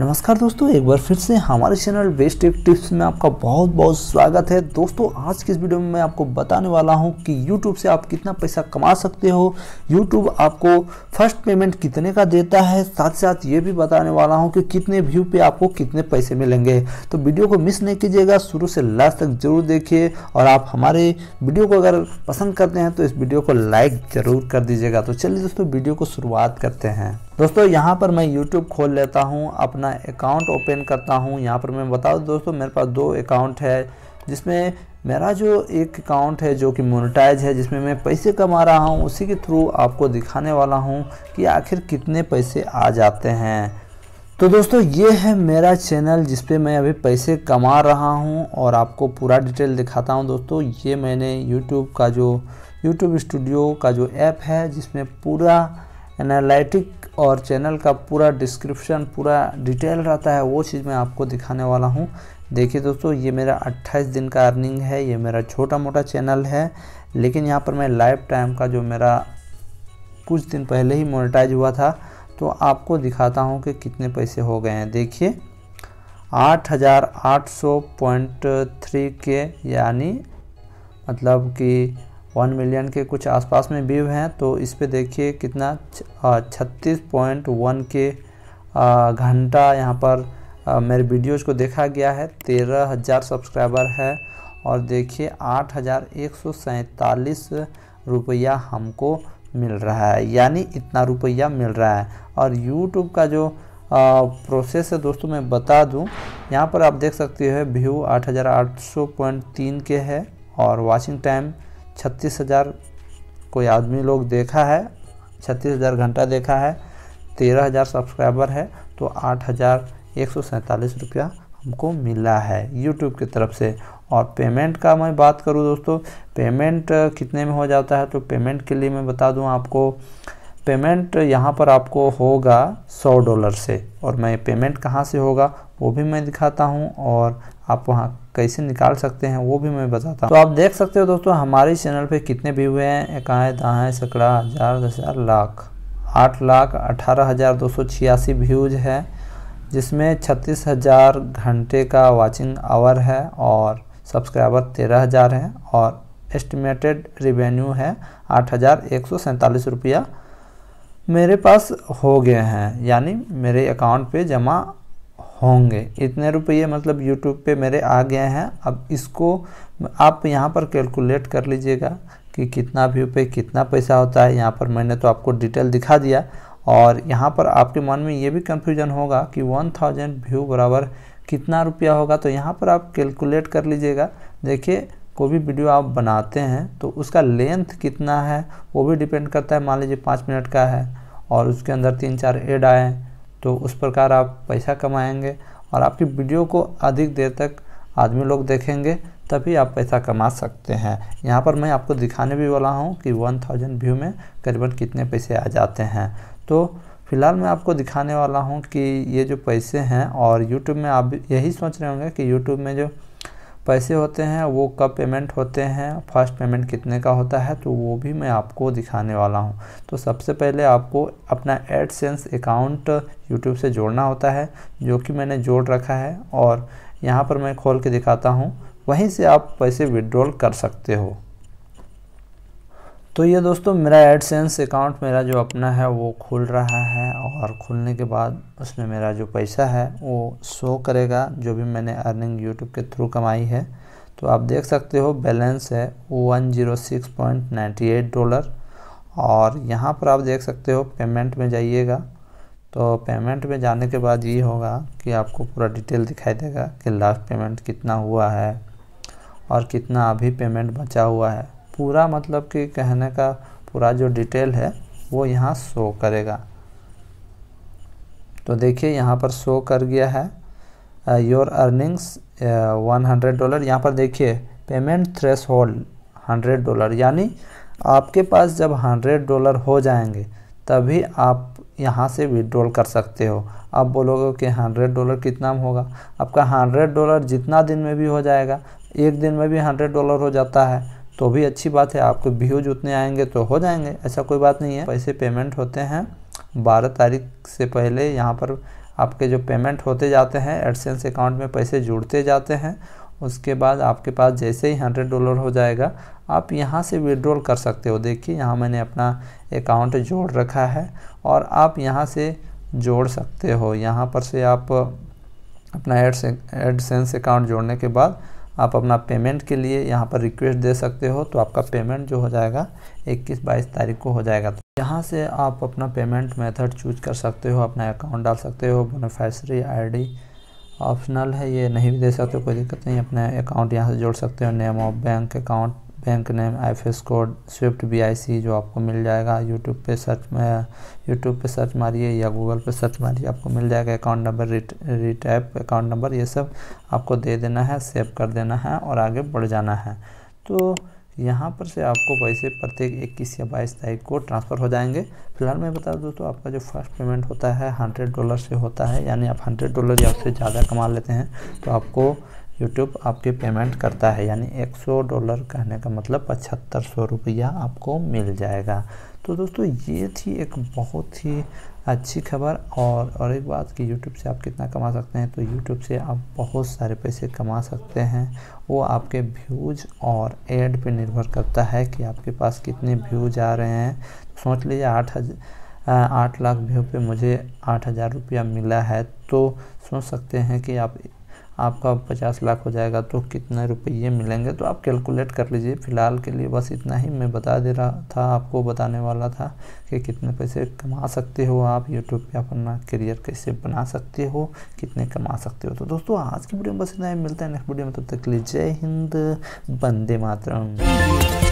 नमस्कार दोस्तों एक बार फिर से हमारे चैनल वेस्ट एक टिप्स में आपका बहुत बहुत स्वागत है दोस्तों आज की इस वीडियो में मैं आपको बताने वाला हूं कि यूट्यूब से आप कितना पैसा कमा सकते हो यूट्यूब आपको फर्स्ट पेमेंट कितने का देता है साथ साथ ये भी बताने वाला हूं कि कितने व्यू पे आपको कितने पैसे मिलेंगे तो वीडियो को मिस नहीं कीजिएगा शुरू से लास्ट तक जरूर देखिए और आप हमारे वीडियो को अगर पसंद करते हैं तो इस वीडियो को लाइक ज़रूर कर दीजिएगा तो चलिए दोस्तों वीडियो को शुरुआत करते हैं दोस्तों यहाँ पर मैं यूट्यूब खोल लेता हूँ अपना अपना अकाउंट ओपन करता हूँ यहाँ पर मैं बता दूँ दोस्तों मेरे पास दो अकाउंट है जिसमें मेरा जो एक अकाउंट है जो कि मोनेटाइज है जिसमें मैं पैसे कमा रहा हूँ उसी के थ्रू आपको दिखाने वाला हूँ कि आखिर कितने पैसे आ जाते हैं तो दोस्तों ये है मेरा चैनल जिस मैं अभी पैसे कमा रहा हूँ और आपको पूरा डिटेल दिखाता हूँ दोस्तों ये मैंने यूट्यूब का जो यूट्यूब स्टूडियो का जो ऐप है जिसमें पूरा एनालिटिक और चैनल का पूरा डिस्क्रिप्शन पूरा डिटेल रहता है वो चीज़ मैं आपको दिखाने वाला हूँ देखिए दोस्तों ये मेरा 28 दिन का अर्निंग है ये मेरा छोटा मोटा चैनल है लेकिन यहाँ पर मैं लाइफ टाइम का जो मेरा कुछ दिन पहले ही मोनेटाइज हुआ था तो आपको दिखाता हूँ कि कितने पैसे हो गए हैं देखिए आठ हज़ार आठ सौ पॉइंट थ्री के यानी मतलब कि वन मिलियन के कुछ आसपास में व्यू हैं तो इस पर देखिए कितना छत्तीस पॉइंट वन के घंटा यहाँ पर मेरे वीडियोज़ को देखा गया है तेरह हज़ार सब्सक्राइबर है और देखिए आठ हज़ार एक सौ सैंतालीस रुपया हमको मिल रहा है यानी इतना रुपया मिल रहा है और यूट्यूब का जो आ, प्रोसेस है दोस्तों मैं बता दूं यहाँ पर आप देख सकते हो व्यू आठ हज़ार आठ सौ पॉइंट तीन के है और वाचिंग टाइम छत्तीस हज़ार कोई आदमी लोग देखा है छत्तीस हज़ार घंटा देखा है तेरह हज़ार सब्सक्राइबर है तो आठ हज़ार एक सौ सैंतालीस रुपया हमको मिला है यूट्यूब की तरफ से और पेमेंट का मैं बात करूँ दोस्तों पेमेंट कितने में हो जाता है तो पेमेंट के लिए मैं बता दूँ आपको पेमेंट यहाँ पर आपको होगा सौ डॉलर से और मैं पेमेंट कहाँ से होगा वो भी मैं दिखाता हूँ और आप वहाँ कैसे निकाल सकते हैं वो भी मैं बताता हूँ तो आप देख सकते हो दोस्तों हमारे चैनल पे कितने व्यू हैं एकाएँ दाएँ सकड़ा हज़ार दस हज़ार लाख आठ लाख अठारह हज़ार दो सौ छियासी व्यूज है जिसमें छत्तीस हज़ार घंटे का वाचिंग आवर है और सब्सक्राइबर तेरह हज़ार हैं और एस्टिमेटेड रिवेन्यू है आठ हज़ार एक सौ सैंतालीस रुपया मेरे पास हो गए हैं यानी मेरे अकाउंट पे जमा होंगे इतने रुपये मतलब यूट्यूब पे मेरे आ गए हैं अब इसको आप यहाँ पर कैलकुलेट कर लीजिएगा कि कितना व्यू पे कितना पैसा होता है यहाँ पर मैंने तो आपको डिटेल दिखा दिया और यहाँ पर आपके मन में ये भी कन्फ्यूजन होगा कि वन थाउजेंड व्यू बराबर कितना रुपया होगा तो यहाँ पर आप कैलकुलेट कर लीजिएगा देखिए कोई भी वीडियो आप बनाते हैं तो उसका लेंथ कितना है वो भी डिपेंड करता है मान लीजिए पाँच मिनट का है और उसके अंदर तीन चार एड आए तो उस प्रकार आप पैसा कमाएंगे और आपकी वीडियो को अधिक देर तक आदमी लोग देखेंगे तभी आप पैसा कमा सकते हैं यहाँ पर मैं आपको दिखाने भी वाला हूँ कि वन थाउजेंड व्यू में करीबन कितने पैसे आ जाते हैं तो फिलहाल मैं आपको दिखाने वाला हूँ कि ये जो पैसे हैं और यूट्यूब में आप यही सोच रहे होंगे कि यूट्यूब में जो पैसे होते हैं वो कब पेमेंट होते हैं फर्स्ट पेमेंट कितने का होता है तो वो भी मैं आपको दिखाने वाला हूँ तो सबसे पहले आपको अपना एडसेंस अकाउंट यूट्यूब से जोड़ना होता है जो कि मैंने जोड़ रखा है और यहाँ पर मैं खोल के दिखाता हूँ वहीं से आप पैसे विड्रॉल कर सकते हो तो ये दोस्तों मेरा एडसेंस अकाउंट मेरा जो अपना है वो खुल रहा है और खुलने के बाद उसमें मेरा जो पैसा है वो शो करेगा जो भी मैंने अर्निंग यूट्यूब के थ्रू कमाई है तो आप देख सकते हो बैलेंस है one zero six point ninety eight dollar और यहाँ पर आप देख सकते हो पेमेंट में जाइएगा तो पेमेंट में जाने के बाद ये होगा कि आपको पूरा डिटेल दिखाई देगा कि लास्ट पेमेंट कितना हुआ है और कितना अभी पेमेंट बचा हुआ है पूरा मतलब कि कहने का पूरा जो डिटेल है वो यहाँ शो करेगा तो देखिए यहाँ पर शो कर गया है your earnings one hundred dollar यहाँ पर देखिए payment threshold hundred dollar यानी आपके पास जब हंड्रेड डॉलर हो जाएंगे तभी आप यहाँ से विड्रॉल कर सकते हो आप बोलोगे कि हंड्रेड डॉलर कितना में होगा आपका हंड्रेड डॉलर जितना दिन में भी हो जाएगा एक दिन में भी हंड्रेड डॉलर हो जाता है तो भी अच्छी बात है आपको व्यूज उतने आएंगे तो हो जाएंगे ऐसा कोई बात नहीं है पैसे पेमेंट होते हैं बारह तारीख से पहले यहाँ पर आपके जो पेमेंट होते जाते हैं एडसेंस अकाउंट में पैसे जुड़ते जाते हैं उसके बाद आपके पास जैसे ही हंड्रेड डॉलर हो जाएगा आप यहाँ से विड्रॉल कर सकते हो देखिए यहाँ मैंने अपना अकाउंट जोड़ रखा है और आप यहाँ से जोड़ सकते हो यहाँ पर से आप अपना एडसेंस अकाउंट जोड़ने के बाद आप अपना पेमेंट के लिए यहाँ पर रिक्वेस्ट दे सकते हो तो आपका पेमेंट जो हो जाएगा इक्कीस बाईस तारीख को हो जाएगा तो यहाँ से आप अपना पेमेंट मेथड चूज कर सकते हो अपना अकाउंट डाल सकते हो बोनोफाइसरी आईडी ऑप्शनल है ये नहीं भी दे सकते हो कोई दिक्कत नहीं अपने अकाउंट यहाँ से जोड़ सकते हो name of bank account bank name F S code swift B I C जो आपको मिल जाएगा यूट्यूब पे सर्च यूट्यूब पे सर्च मारिए या गूगल पे सर्च मारिए आपको मिल जाएगा अकाउंट नंबर रिट रिटैप अकाउंट नंबर ये सब आपको दे देना है सेव कर देना है और आगे बढ़ जाना है तो यहाँ पर से आपको पैसे प्रत्येक इक्कीस या बाईस तारीख को ट्रांसफ़र हो जाएंगे फिलहाल मैं बता दूँ तो आपका जो फर्स्ट पेमेंट होता है हंड्रेड डॉलर से होता है यानी आप हंड्रेड डॉलर या उससे ज़्यादा कमा लेते हैं तो आपको यूट्यूब आपके पेमेंट करता है यानी 100 डॉलर कहने का मतलब पचहत्तर सौ रुपया आपको मिल जाएगा तो दोस्तों ये थी एक बहुत ही अच्छी खबर और और एक बात कि यूट्यूब से आप कितना कमा सकते हैं तो यूट्यूब से आप बहुत सारे पैसे कमा सकते हैं वो आपके व्यूज और एड पे निर्भर करता है कि आपके पास कितने व्यूज आ रहे हैं सोच लीजिए आठ आठ लाख व्यू पे मुझे आठ हज़ार रुपया मिला है तो सोच सकते हैं कि आप आपका पचास लाख हो जाएगा तो कितने रुपये मिलेंगे तो आप कैलकुलेट कर लीजिए फ़िलहाल के लिए बस इतना ही मैं बता दे रहा था आपको बताने वाला था कि कितने पैसे कमा सकते हो आप यूट्यूब पे अपना करियर कैसे बना सकते हो कितने कमा सकते हो तो दोस्तों आज की वीडियो में बस इतना ही मिलता है नेक्स्ट वीडियो में तब तक के लिए जय हिंद बंदे मातरम